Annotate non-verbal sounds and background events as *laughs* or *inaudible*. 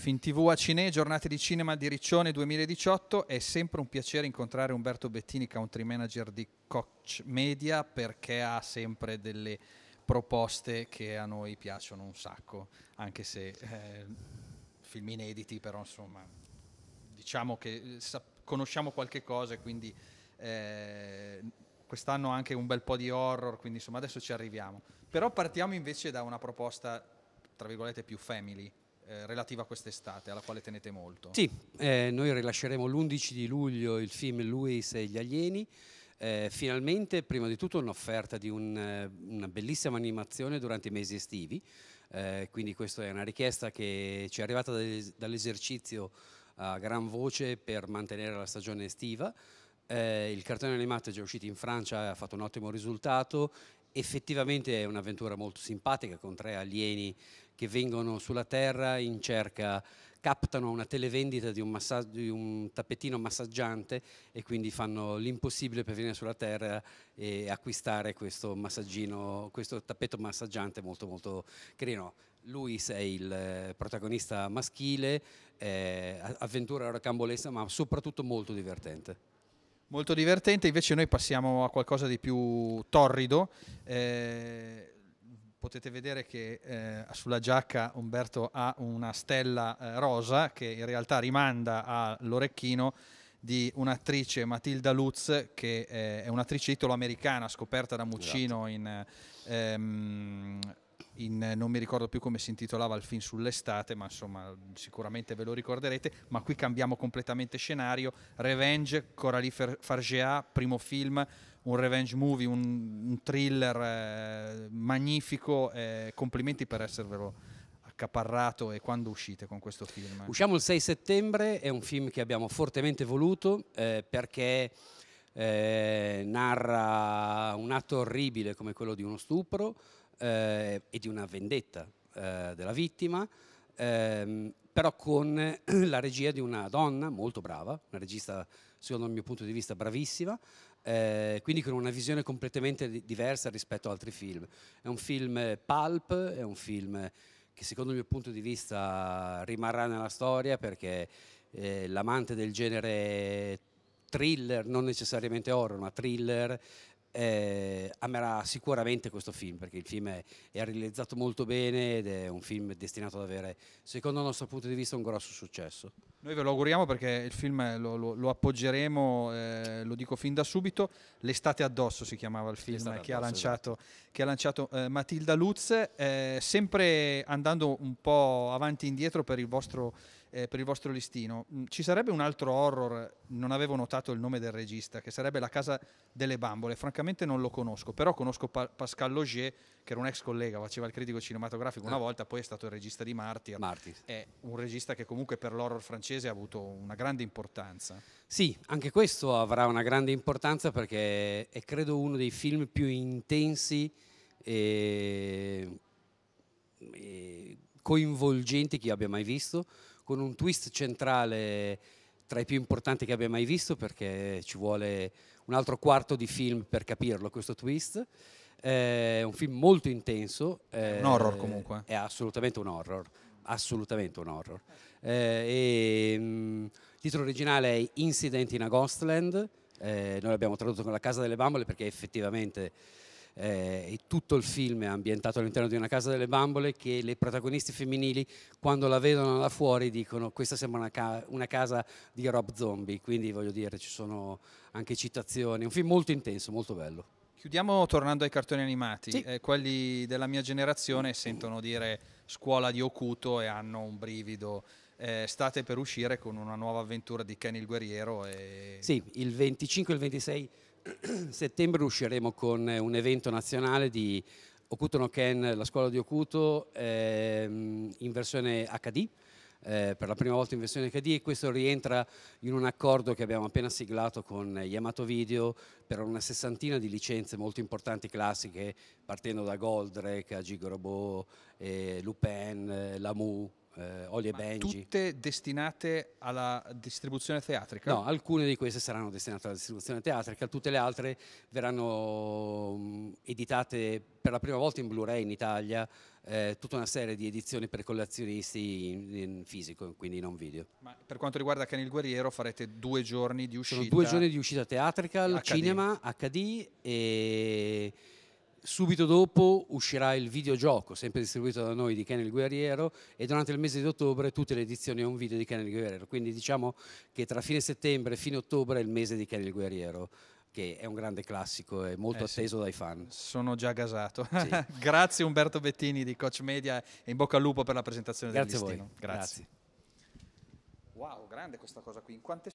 Fin TV a Cine, giornate di cinema di Riccione 2018. È sempre un piacere incontrare Umberto Bettini, country manager di Coach Media, perché ha sempre delle proposte che a noi piacciono un sacco, anche se eh, film inediti, però insomma diciamo che eh, sap- conosciamo qualche cosa e quindi eh, quest'anno anche un bel po' di horror, quindi insomma adesso ci arriviamo. Però partiamo invece da una proposta, tra virgolette, più family eh, relativa a quest'estate, alla quale tenete molto. Sì, eh, noi rilasceremo l'11 di luglio il film Luis e gli alieni. Eh, finalmente, prima di tutto, un'offerta di un, eh, una bellissima animazione durante i mesi estivi. Eh, quindi questa è una richiesta che ci è arrivata dall'esercizio a gran voce per mantenere la stagione estiva. Eh, il cartone animato è già uscito in Francia, ha fatto un ottimo risultato. Effettivamente è un'avventura molto simpatica con tre alieni che vengono sulla terra in cerca, captano una televendita di un, di un tappetino massaggiante e quindi fanno l'impossibile per venire sulla terra e acquistare questo, massaggino, questo tappeto massaggiante molto molto carino. Luis è il eh, protagonista maschile, eh, avventura rocambolesca ma soprattutto molto divertente. Molto divertente, invece noi passiamo a qualcosa di più torrido. Eh, potete vedere che eh, sulla giacca Umberto ha una stella eh, rosa che in realtà rimanda all'orecchino di un'attrice Matilda Lutz che eh, è un'attrice italo-americana scoperta da Muccino esatto. in, ehm, in, non mi ricordo più come si intitolava il film sull'estate, ma insomma sicuramente ve lo ricorderete, ma qui cambiamo completamente scenario. Revenge, Coralie Fargea, primo film un revenge movie, un, un thriller eh, magnifico. Eh, complimenti per esservelo accaparrato e quando uscite con questo film? Usciamo il 6 settembre, è un film che abbiamo fortemente voluto eh, perché eh, narra un atto orribile come quello di uno stupro eh, e di una vendetta eh, della vittima. Ehm, però con la regia di una donna molto brava, una regista secondo il mio punto di vista bravissima, eh, quindi con una visione completamente diversa rispetto ad altri film. È un film eh, pulp, è un film che secondo il mio punto di vista rimarrà nella storia perché eh, l'amante del genere thriller, non necessariamente horror, ma thriller, eh, amerà sicuramente questo film perché il film è, è, realizzato molto bene ed è un film destinato ad avere, secondo il nostro punto di vista, un grosso successo. Noi ve lo auguriamo perché il film lo, lo, lo appoggeremo, eh, lo dico fin da subito. L'estate addosso si chiamava il film che, addosso, ha lanciato, esatto. che ha lanciato, eh, Matilda Lutz, eh, sempre andando un po' avanti e indietro per il, vostro, eh, per il vostro listino. Mm, ci sarebbe un altro horror, non avevo notato il nome del regista, che sarebbe La casa delle bambole. Francamente non lo conosco, però conosco pa- Pascal Logier, che era un ex collega, faceva il critico cinematografico una eh. volta, poi è stato il regista di Martyr. Martyr. È un regista che comunque per l'horror francese francese ha avuto una grande importanza. Sì, anche questo avrà una grande importanza perché è credo uno dei film più intensi e, coinvolgenti che abbia mai visto, con un twist centrale tra i più importanti che abbia mai visto perché ci vuole un altro quarto di film per capirlo questo twist. Eh, è un film molto intenso. È un eh, horror comunque. È assolutamente un horror assolutamente un horror. Eh, e, mh, mm, il titolo originale è Incident in a Ghostland, eh, noi l'abbiamo tradotto con La Casa delle Bambole perché effettivamente eh, tutto il film è ambientato all'interno di una Casa delle Bambole che le protagoniste femminili quando la vedono là fuori dicono questa sembra una, ca una casa di Rob Zombie, quindi voglio dire ci sono anche citazioni, un film molto intenso, molto bello. Chiudiamo tornando ai cartoni animati, sì. eh, quelli della mia generazione sentono dire scuola di Okuto e hanno un brivido. Eh, state per uscire con una nuova avventura di Ken il Guerriero. E... Sì, il 25 e il 26 *clears throat* settembre usciremo con eh, un evento nazionale di Okuto no Ken, la scuola di Okuto, ehm, in versione HD eh, per la prima volta in versione HD e questo rientra in un accordo che abbiamo appena siglato con Yamato Video per una sessantina di licenze molto importanti classiche partendo da Goldrake a Gigorobot, eh, Lupin, eh, Lamu, eh, Oli e Benji. Tutte destinate alla distribuzione teatrica? No, alcune di queste saranno destinate alla distribuzione teatrica, tutte le altre verranno mm, editate per la prima volta in Blu-ray in Italia, eh, tutta una serie di edizioni per collezionisti in, in fisico, quindi non video. Ma per quanto riguarda Canil Guerriero farete due giorni di uscita? Sono due giorni di uscita teatrica, al cinema, HD e Subito dopo uscirà il videogioco, sempre distribuito da noi, di Ken il Guerriero e durante il mese di ottobre tutte le edizioni a un video di Ken il Guerriero. Quindi diciamo che tra fine settembre e fine ottobre è il mese di Ken il Guerriero che è un grande classico e molto eh atteso sì. dai fan. Sono già gasato. Sì. *laughs* Grazie Umberto Bettini di Coach Media e in bocca al lupo per la presentazione del listino. Grazie. Grazie. Wow, grande questa cosa qui. In quante